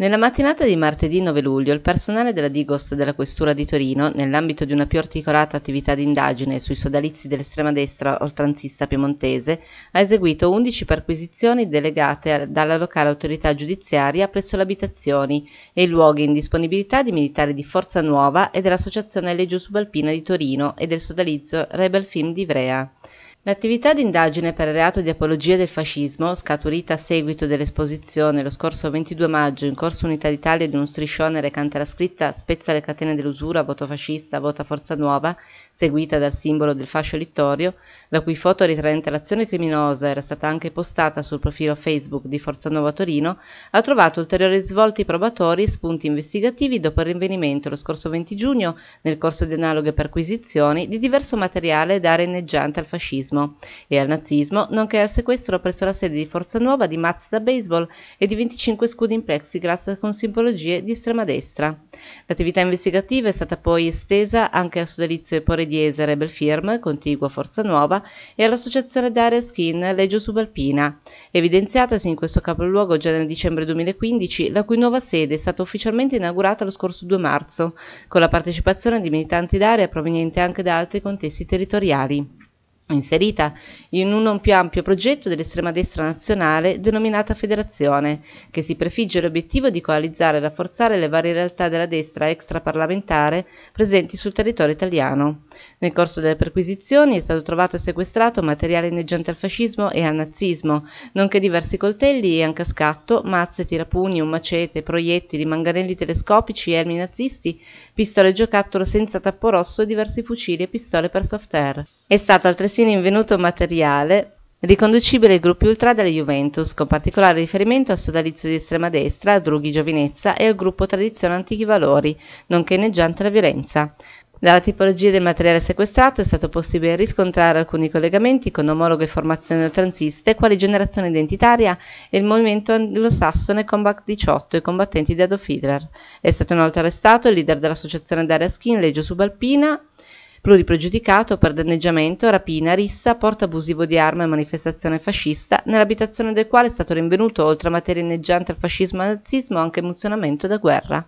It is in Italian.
Nella mattinata di martedì 9 luglio il personale della Digost della Questura di Torino, nell'ambito di una più articolata attività di indagine sui sodalizi dell'estrema destra oltranzista piemontese, ha eseguito 11 perquisizioni delegate dalla locale autorità giudiziaria presso le abitazioni e i luoghi in disponibilità di militari di Forza Nuova e dell'Associazione Legio Subalpina di Torino e del sodalizio Rebel Film di Ivrea. L'attività di indagine per il reato di apologia del fascismo, scaturita a seguito dell'esposizione lo scorso 22 maggio in corso Unità d'Italia di uno striscione recante la scritta Spezza le catene dell'usura, voto fascista, vota forza nuova, seguita dal simbolo del fascio littorio, la cui foto ritraente l'azione criminosa era stata anche postata sul profilo Facebook di Forza Nuova Torino, ha trovato ulteriori svolti probatori e spunti investigativi dopo il rinvenimento lo scorso 20 giugno, nel corso di analoghe perquisizioni, di diverso materiale da reneggiante al fascismo fascismo e al nazismo, nonché al sequestro presso la sede di Forza Nuova di mazze da baseball e di 25 scudi in plexiglass con simbologie di estrema destra. L'attività investigativa è stata poi estesa anche al sodalizio Porediese Rebel Firm, contiguo a Forza Nuova, e all'associazione Dare Skin Leggio Subalpina, evidenziatasi in questo capoluogo già nel dicembre 2015, la cui nuova sede è stata ufficialmente inaugurata lo scorso 2 marzo, con la partecipazione di militanti d'area provenienti anche da altri contesti territoriali inserita in un non più ampio progetto dell'estrema destra nazionale denominata Federazione, che si prefigge l'obiettivo di coalizzare e rafforzare le varie realtà della destra extraparlamentare presenti sul territorio italiano. Nel corso delle perquisizioni è stato trovato e sequestrato materiale inneggiante al fascismo e al nazismo, nonché diversi coltelli e anche a scatto, mazze, tirapugni, un macete, proiettili, manganelli telescopici, elmi nazisti, pistole giocattolo senza tappo rosso e diversi fucili e pistole per soft air. È stato altresì Palestina in materiale riconducibile ai gruppi ultra della Juventus, con particolare riferimento al sodalizio di estrema destra, a Drughi Giovinezza e al gruppo Tradizione Antichi Valori, nonché inneggiante alla violenza. Dalla tipologia del materiale sequestrato è stato possibile riscontrare alcuni collegamenti con omologhe formazioni oltranziste, quali Generazione Identitaria e il movimento anglosassone Combat 18 e combattenti di Adolf Hitler. È stato inoltre arrestato il leader dell'associazione Daria Skin, Legio Subalpina, pluripregiudicato per danneggiamento, rapina, rissa, porto abusivo di arma e manifestazione fascista, nell'abitazione del quale è stato rinvenuto, oltre a materia inneggiante al fascismo e al nazismo, anche emozionamento da guerra.